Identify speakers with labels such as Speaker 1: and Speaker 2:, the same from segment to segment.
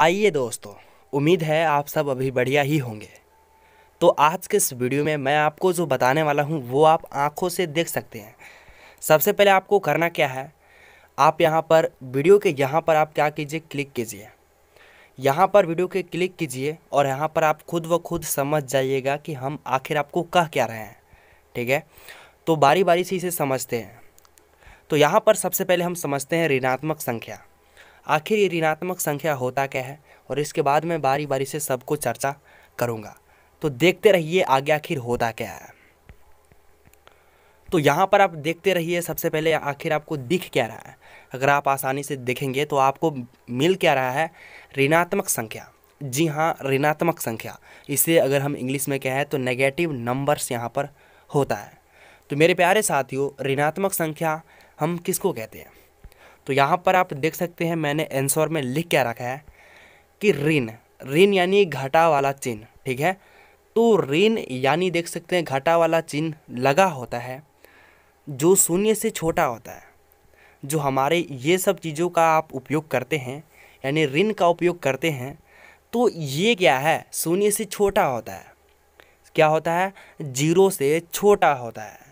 Speaker 1: आइए दोस्तों उम्मीद है आप सब अभी बढ़िया ही होंगे तो आज के इस वीडियो में मैं आपको जो बताने वाला हूँ वो आप आँखों से देख सकते हैं सबसे पहले आपको करना क्या है आप यहाँ पर वीडियो के यहाँ पर आप क्या कीजिए क्लिक कीजिए यहाँ पर वीडियो के क्लिक कीजिए और यहाँ पर आप खुद व खुद समझ जाइएगा कि हम आखिर आपको कह क्या रहे हैं ठीक है तो बारी बारी से इसे समझते हैं तो यहाँ पर सबसे पहले हम समझते हैं ऋणात्मक संख्या आखिर ये ऋणात्मक संख्या होता क्या है और इसके बाद मैं बारी बारी से सबको चर्चा करूँगा तो देखते रहिए आगे आखिर होता क्या है तो यहाँ पर आप देखते रहिए सबसे पहले आखिर आपको दिख क्या रहा है अगर आप आसानी से देखेंगे तो आपको मिल क्या रहा है ऋणात्मक संख्या जी हाँ ऋणात्मक संख्या इसे अगर हम इंग्लिश में कहें तो नेगेटिव नंबर्स यहाँ पर होता है तो मेरे प्यारे साथियों ऋणात्मक संख्या हम किसको कहते हैं तो यहाँ पर आप देख सकते हैं मैंने एंसोर में लिख क्या रखा है कि ऋण ऋण यानी घाटा वाला चिन्ह ठीक है तो ऋण यानी देख सकते हैं घाटा वाला चिन्ह लगा होता है जो शून्य से छोटा होता है जो हमारे ये सब चीज़ों का आप उपयोग करते हैं यानी ऋण का उपयोग करते हैं तो ये क्या है शून्य से छोटा होता है क्या होता है जीरो से छोटा होता है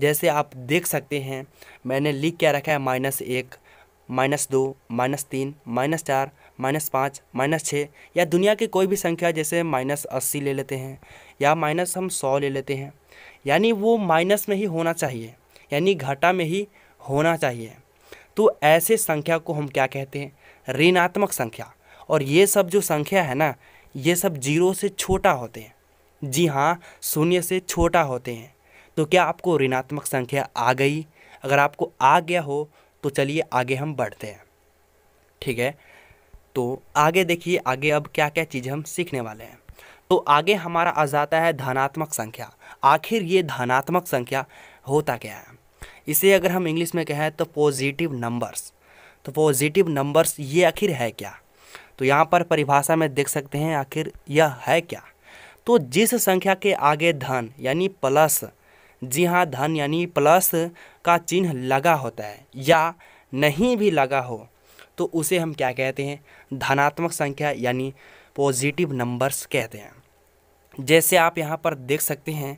Speaker 1: जैसे आप देख सकते हैं मैंने लिख क्या रखा है माइनस एक माइनस दो माइनस तीन माइनस चार माइनस पाँच माइनस छः या दुनिया की कोई भी संख्या जैसे माइनस अस्सी ले लेते हैं या माइनस हम सौ ले लेते हैं यानी वो माइनस में ही होना चाहिए यानी घाटा में ही होना चाहिए तो ऐसे संख्या को हम क्या कहते हैं ऋणात्मक संख्या और ये सब जो संख्या है ना ये सब जीरो से छोटा होते हैं जी हाँ शून्य से छोटा होते हैं तो क्या आपको ऋणात्मक संख्या आ गई अगर आपको आ गया हो तो चलिए आगे हम बढ़ते हैं ठीक है तो आगे देखिए आगे अब क्या क्या चीज़ हम सीखने वाले हैं तो आगे हमारा आ जाता है धनात्मक संख्या आखिर ये धनात्मक संख्या होता क्या है इसे अगर हम इंग्लिश में कहें तो पॉजिटिव नंबर्स तो पॉजिटिव नंबर्स ये आखिर है क्या तो यहाँ पर परिभाषा में देख सकते हैं आखिर यह है क्या तो जिस संख्या के आगे धन यानी प्लस जी हाँ धन यानी प्लस का चिन्ह लगा होता है या नहीं भी लगा हो तो उसे हम क्या कहते हैं धनात्मक संख्या यानी पॉजिटिव नंबर्स कहते हैं जैसे आप यहाँ पर देख सकते हैं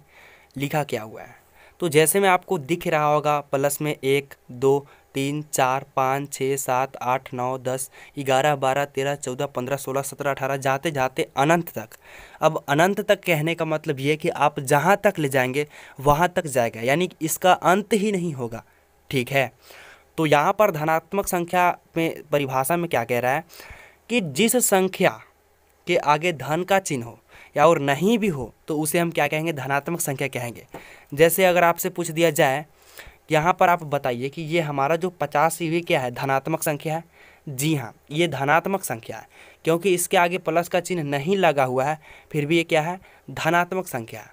Speaker 1: लिखा क्या हुआ है तो जैसे मैं आपको दिख रहा होगा प्लस में एक दो तीन चार पाँच छः सात आठ नौ दस ग्यारह बारह तेरह चौदह पंद्रह सोलह सत्रह अठारह जाते जाते अनंत तक अब अनंत तक कहने का मतलब ये कि आप जहाँ तक ले जाएंगे वहाँ तक जाएगा यानी इसका अंत ही नहीं होगा ठीक है तो यहाँ पर धनात्मक संख्या में परिभाषा में क्या कह रहा है कि जिस संख्या के आगे धन का चिन्ह हो या और नहीं भी हो तो उसे हम क्या कहेंगे धनात्मक संख्या कहेंगे जैसे अगर आपसे पूछ दिया जाए यहाँ पर आप बताइए कि ये हमारा जो पचास ये क्या है धनात्मक संख्या है जी हाँ ये धनात्मक संख्या है क्योंकि इसके आगे प्लस का चिन्ह नहीं लगा हुआ है फिर भी ये क्या है धनात्मक संख्या है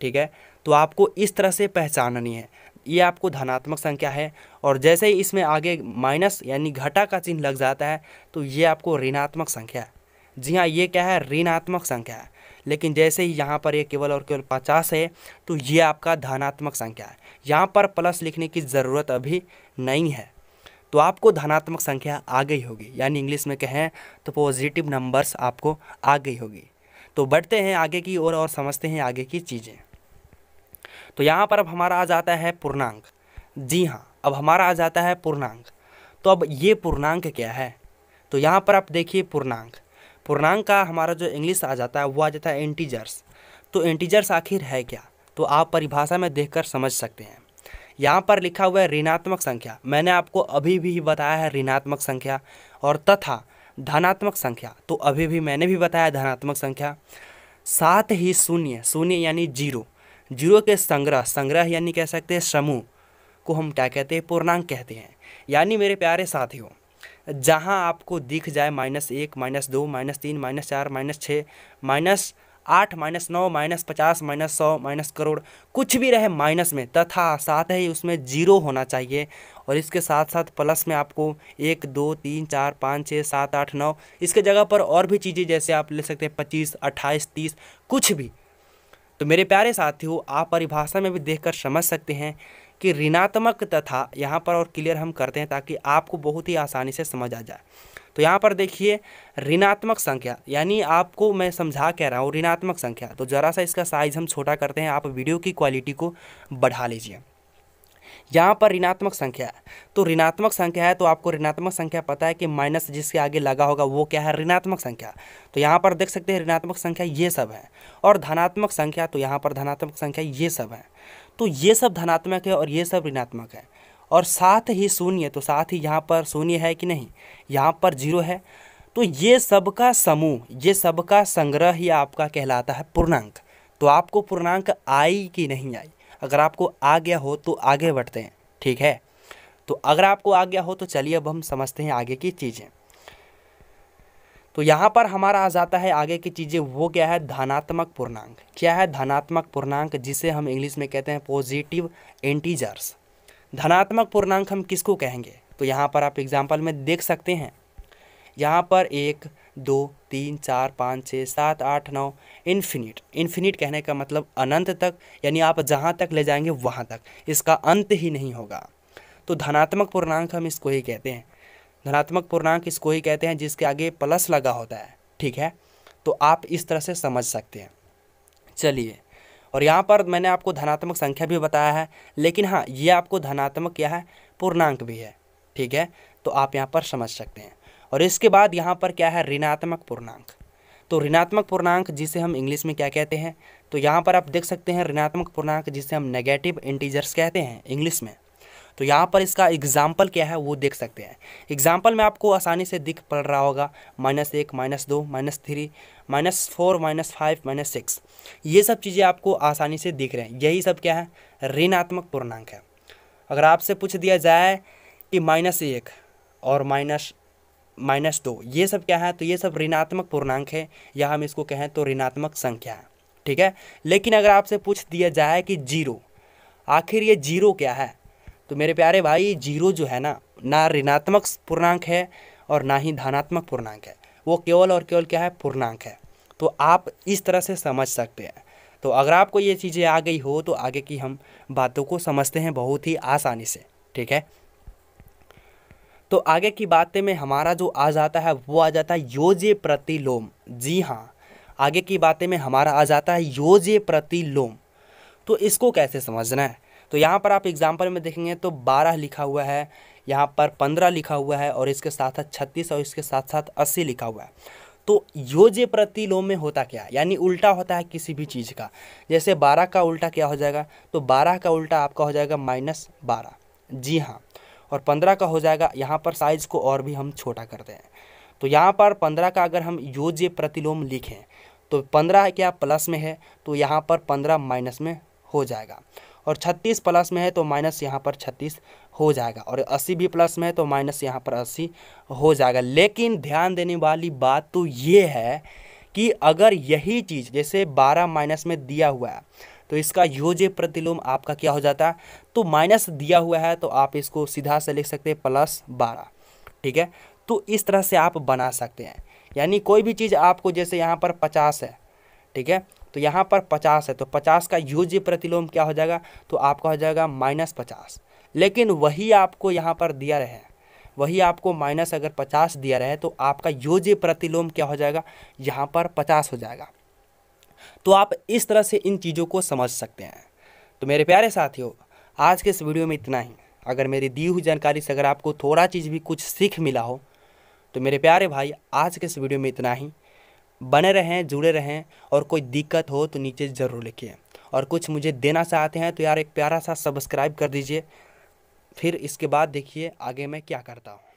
Speaker 1: ठीक है तो आपको इस तरह से पहचाननी है ये आपको धनात्मक संख्या है और जैसे ही इसमें आगे माइनस यानी घटा का चिन्ह लग जाता है तो ये आपको ऋणात्मक संख्या है जी हाँ ये क्या है ऋणात्मक संख्या है लेकिन जैसे ही यहाँ पर ये केवल और केवल पचास है तो ये आपका धनात्मक संख्या है यहाँ पर प्लस लिखने की ज़रूरत अभी नहीं है तो आपको धनात्मक संख्या आ गई होगी यानी इंग्लिश में कहें तो पॉजिटिव नंबर्स आपको आ गई होगी तो बढ़ते हैं आगे की ओर और, और समझते हैं आगे की चीज़ें तो यहाँ पर अब हमारा आ जाता है पूर्णांक जी हाँ अब हमारा आ जाता है पूर्णांक तो अब ये पूर्णांक क्या है तो यहाँ पर आप देखिए पूर्णांक पूर्णांक का हमारा जो इंग्लिश आ जाता है वो आ जाता है एंटीजर्स तो एंटीजर्स आखिर है क्या तो आप परिभाषा में देखकर समझ सकते हैं यहाँ पर लिखा हुआ है ऋणात्मक संख्या मैंने आपको अभी भी बताया है ऋणात्मक संख्या और तथा धनात्मक संख्या तो अभी भी मैंने भी बताया धनात्मक संख्या साथ ही शून्य शून्य यानी जीरो जीरो के संग्रह संग्रह यानी कह सकते हैं समूह को हम क्या कहते हैं पूर्णांक कहते हैं यानी मेरे प्यारे साथियों जहां आपको दिख जाए माइनस एक माइनस दो माइनस तीन माइनस चार माइनस छः माइनस आठ माइनस नौ माइनस पचास माइनस सौ माइनस करोड़ कुछ भी रहे माइनस में तथा साथ ही उसमें जीरो होना चाहिए और इसके साथ साथ प्लस में आपको एक दो तीन चार पाँच छः सात आठ नौ इसके जगह पर और भी चीज़ें जैसे आप ले सकते हैं पच्चीस अट्ठाईस तीस कुछ भी तो मेरे प्यारे साथियों आप परिभाषा में भी देखकर समझ सकते हैं कि ऋणात्मक तथा यहाँ पर और क्लियर हम करते हैं ताकि आपको बहुत ही आसानी से समझ आ जाए तो यहाँ पर देखिए ऋणात्मक संख्या यानी आपको मैं समझा कह रहा हूँ ऋणात्मक संख्या तो ज़रा सा इसका साइज़ हम छोटा करते हैं आप वीडियो की क्वालिटी को बढ़ा लीजिए यहाँ पर ऋणात्मक संख्या तो ऋणात्मक संख्या है तो आपको ऋणात्मक संख्या पता है कि माइनस जिसके आगे लगा होगा वो क्या है ऋणात्मक संख्या तो यहाँ पर देख सकते हैं ऋणात्मक संख्या ये सब है और धनात्मक संख्या तो यहाँ पर धनात्मक संख्या ये सब है तो ये सब धनात्मक है और ये सब ऋणात्मक है और साथ ही शून्य तो साथ ही यहाँ पर शून्य है कि नहीं यहाँ पर जीरो है तो ये सब का समूह ये सब का संग्रह ही आपका कहलाता है पूर्णांक तो आपको पूर्णांक आई कि नहीं आई अगर आपको आ गया हो तो आगे बढ़ते हैं ठीक है तो अगर आपको आ गया हो तो चलिए अब हम समझते हैं आगे की चीज़ें तो यहाँ पर हमारा आ जाता है आगे की चीज़ें वो क्या है धनात्मक पूर्णांक क्या है धनात्मक पूर्णांक जिसे हम इंग्लिश में कहते हैं पॉजिटिव एंटीजर्स धनात्मक पूर्णांक हम किसको कहेंगे तो यहाँ पर आप एग्जाम्पल में देख सकते हैं यहाँ पर एक दो तीन चार पाँच छः सात आठ नौ इन्फिनिट इन्फिनिट कहने का मतलब अनंत तक यानी आप जहाँ तक ले जाएंगे वहाँ तक इसका अंत ही नहीं होगा तो धनात्मक पूर्णांक हम इसको ही कहते हैं धनात्मक पूर्णांक इसको ही कहते हैं जिसके आगे प्लस लगा होता है ठीक है तो आप इस तरह से समझ सकते हैं चलिए और यहाँ पर मैंने आपको धनात्मक संख्या भी बताया है लेकिन हाँ ये आपको धनात्मक क्या है पूर्णांक भी है ठीक है तो आप यहाँ पर समझ सकते हैं और इसके बाद यहाँ पर क्या है ऋणात्मक पूर्णांक तो ऋणात्मक पूर्णांक जिसे हम इंग्लिश में क्या कहते हैं तो यहाँ पर आप देख सकते हैं ऋणात्मक पूर्णांक जिसे हम नेगेटिव इंटीजर्स कहते हैं इंग्लिश में तो यहाँ पर इसका एग्जाम्पल क्या है वो देख सकते हैं एग्जाम्पल में आपको आसानी से दिख पड़ रहा होगा माइनस एक माइनस दो minus three minus four minus five minus six ये सब चीज़ें आपको आसानी से दिख रहे हैं यही सब क्या है ऋणात्मक पूर्णांक है अगर आपसे पूछ दिया जाए कि माइनस एक और माइनस माइनस दो ये सब क्या है तो ये सब ऋणात्मक पूर्णांक है या हम इसको कहें तो ऋणात्मक संख्या है ठीक है लेकिन अगर आपसे पूछ दिया जाए कि जीरो आखिर ये जीरो क्या है तो मेरे प्यारे भाई जीरो जो है ना ना ऋणात्मक पूर्णांक है और ना ही धनात्मक पूर्णांक है वो केवल और केवल क्या है पूर्णांक है तो आप इस तरह से समझ सकते हैं तो अगर आपको ये चीज़ें आ गई हो तो आगे की हम बातों को समझते हैं बहुत ही आसानी से ठीक है तो आगे की बातें में हमारा जो आ जाता है वो आ जाता है योजे प्रतिलोम जी हाँ आगे की बातें में हमारा आ जाता है योजे प्रतिलोम तो इसको कैसे समझना है तो यहाँ पर आप एग्जाम्पल में देखेंगे तो बारह लिखा हुआ है यहाँ पर पंद्रह लिखा हुआ है और इसके साथ साथ छत्तीस और इसके साथ साथ अस्सी लिखा हुआ है तो योजे प्रतिलोम में होता क्या यानी उल्टा होता है किसी भी चीज़ का जैसे बारह का उल्टा क्या हो जाएगा तो बारह का उल्टा आपका हो जाएगा माइनस बारह जी हाँ और पंद्रह का हो जाएगा यहाँ पर साइज़ को और भी हम छोटा करते हैं तो यहाँ पर पंद्रह का अगर हम योज्य प्रतिलोम लिखें तो पंद्रह क्या प्लस में है तो यहाँ पर पंद्रह माइनस में हो जाएगा और छत्तीस प्लस में है तो माइनस यहाँ पर छत्तीस हो जाएगा और अस्सी भी प्लस में है तो माइनस यहाँ पर अस्सी हो जाएगा लेकिन ध्यान देने वाली बात तो ये है कि अगर यही चीज़ जैसे बारह माइनस में दिया हुआ है तो इसका योजे प्रतिलोम आपका क्या हो जाता है तो माइनस दिया हुआ है तो आप इसको सीधा से लिख सकते हैं प्लस बारह ठीक है तो इस तरह से आप बना सकते हैं यानी कोई भी चीज़ आपको जैसे यहाँ पर पचास है ठीक है तो यहाँ पर पचास है तो पचास का यूज प्रतिलोम क्या हो जाएगा तो आपका हो जाएगा माइनस पचास लेकिन वही आपको यहाँ पर दिया रहे वही आपको माइनस अगर पचास दिया रहे तो आपका यूज प्रतिलोम क्या हो जाएगा यहाँ पर पचास हो जाएगा तो आप इस तरह से इन चीज़ों को समझ सकते हैं तो मेरे प्यारे साथियों आज के इस वीडियो में इतना ही अगर मेरी दी हुई जानकारी से अगर आपको थोड़ा चीज़ भी कुछ सीख मिला हो तो मेरे प्यारे भाई आज के इस वीडियो में इतना ही बने रहें जुड़े रहें और कोई दिक्कत हो तो नीचे ज़रूर लिखिए और कुछ मुझे देना चाहते हैं तो यार एक प्यारा सा सब्सक्राइब कर दीजिए फिर इसके बाद देखिए आगे मैं क्या करता हूँ